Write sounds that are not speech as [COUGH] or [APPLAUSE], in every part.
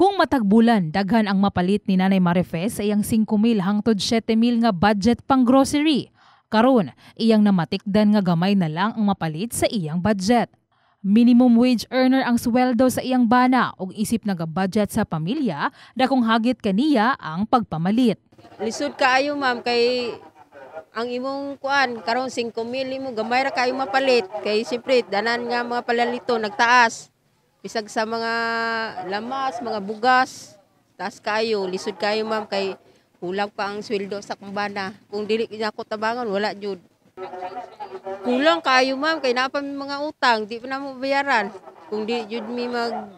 Kung matagbulan, daghan ang mapalit ni Nanay Marifes ay ang 5,000 hangtod 7,000 nga budget pang grocery. Karon, iyang namatikdan nga gamay na lang ang mapalit sa iyang budget. Minimum wage earner ang sweldo sa iyang bana ug isip naga-budget sa pamilya dakong hagit kaniya ang pagpamalit. Lisod kaayo ma'am kay ang imong kuan karon 5,000 imo gamay ra kayo mapalit kay siyempre danan nga mga palalito nagtaas Bisag sa mga lamas, mga bugas. Taas kayo, lisod kayo ma'am kay kulang pa ang sweldo sa kumbana. Kung dili niya ko tabangan, wala jud. Kulang kayo ma'am kay napa mga utang, di pa na mo bayaran. Kung di jud mi mag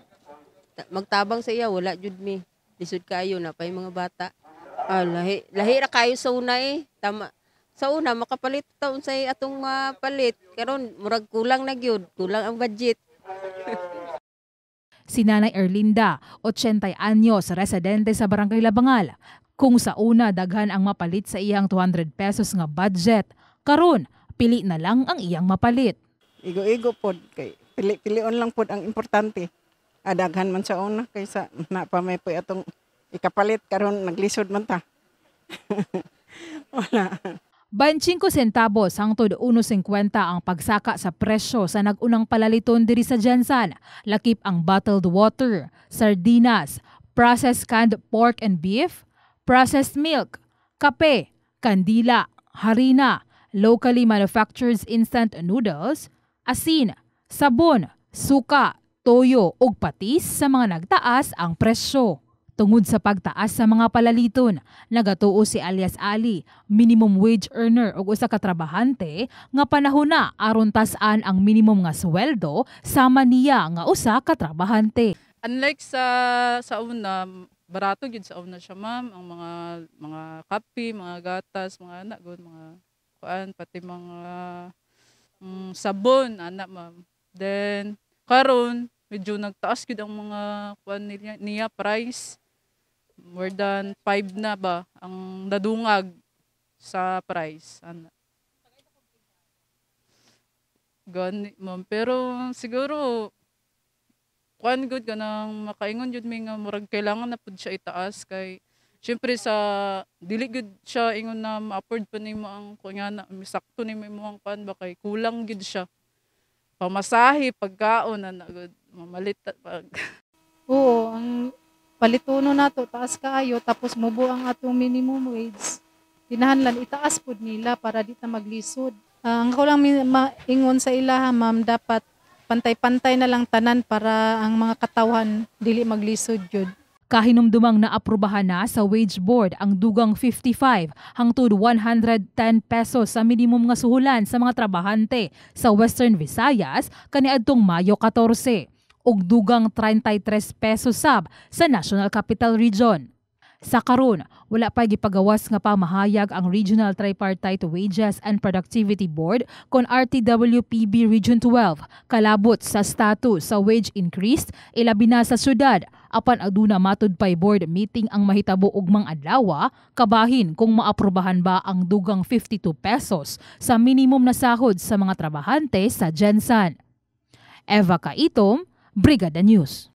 magtabang sa iya, wala jud mi. Lisod kayo na pa mga bata. Ah, lahi, lahi ra kayo sa una eh. Tama. Sa una makapalit ta unsay atong uh, palit. Karon murag kulang na gyud, kulang ang budget. [LAUGHS] Si Nanay Erlinda, 80 anyos, residente sa Barangay Labangal. Kung sa una daghan ang mapalit sa iyang 200 pesos nga budget, karon pili na lang ang iyang mapalit. Igo-igo pod kay pili-pilion lang pod ang importante. Adaghan man sa una kaysa na pa po atong ikapalit karon naglisod man ta. [LAUGHS] Wala. 25 centavos hangtod 1.50 ang pagsaka sa presyo sa nagunang palaliton diri sa Jansan, lakip ang bottled water, sardinas, processed canned pork and beef, processed milk, kape, kandila, harina, locally manufactured instant noodles, asin, sabon, suka, toyo ug patis sa mga nagtaas ang presyo. Tungod sa pagtaas sa mga palaliton, nagatuo si alias Ali, minimum wage earner o usa ka trabahante nga panahon na aron tas ang minimum nga sweldo sama niya nga usa ka trabahante. Unlike sa sa una, barato gyud sa una siya ma'am ang mga mga kape, mga gatas, mga anak gud mga kuan pati mga mm, sabon anak ma'am. Then karon medyo nagtaas gyud ang mga kuan niya, niya price more than 5 na ba ang nadungag sa price. Ano? Gani, ma'am. Pero siguro, kuan good ka nang makaingon yun may nga murag kailangan na pud siya itaas kay syempre sa dili good siya ingon na ma-afford pa mo ang kunya na misakto nimo imong kuan ba kay kulang gud siya Pamasahi, pagkaon na, ano, na good mamalit pag Oo, palituno na to, taas kaayo tapos mubo ang atong minimum wage tinahanlan itaas pud nila para di ta maglisod uh, ang ko lang maingon sa ilaha ma'am dapat pantay-pantay na lang tanan para ang mga katawhan dili maglisod jud Kahinumdumang naaprubahan na sa wage board ang dugang 55 hangtod 110 pesos sa minimum nga suhulan sa mga trabahante sa Western Visayas kaniadtong Mayo 14 ug dugang 33 pesos sab sa National Capital Region. Sa karon, wala pa gipagawas nga pamahayag ang Regional Tripartite Wages and Productivity Board kon RTWPB Region 12 kalabot sa status sa wage increase ilabi na sa sudad apan aduna pay board meeting ang mahitabo og mga adlaw kabahin kung maaprubahan ba ang dugang 52 pesos sa minimum na sahod sa mga trabahante sa Jensen. Eva Kaitom, Brigada News.